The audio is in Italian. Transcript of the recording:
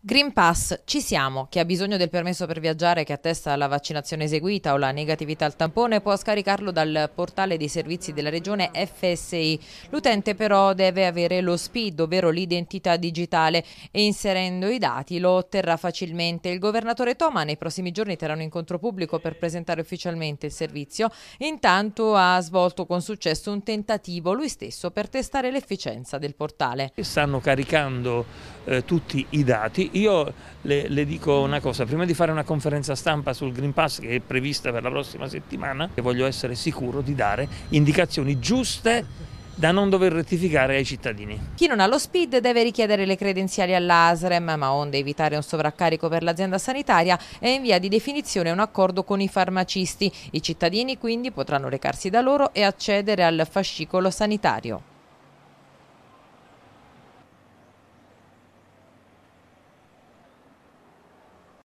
Green Pass, ci siamo. Chi ha bisogno del permesso per viaggiare che attesta la vaccinazione eseguita o la negatività al tampone può scaricarlo dal portale dei servizi della regione FSI. L'utente però deve avere lo SPID, ovvero l'identità digitale e inserendo i dati lo otterrà facilmente. Il governatore Toma nei prossimi giorni terrà un incontro pubblico per presentare ufficialmente il servizio. Intanto ha svolto con successo un tentativo lui stesso per testare l'efficienza del portale. Stanno caricando eh, tutti i dati io le, le, dico una cosa, prima di fare una conferenza stampa sul Green Pass che è prevista per la prossima settimana, voglio essere sicuro di dare indicazioni giuste da non dover rettificare ai cittadini. Chi non ha lo SPID deve richiedere le credenziali all'ASREM, ma onde evitare un sovraccarico per l'azienda sanitaria è in via di definizione un accordo con i farmacisti. I cittadini quindi potranno recarsi da loro e accedere al fascicolo sanitario.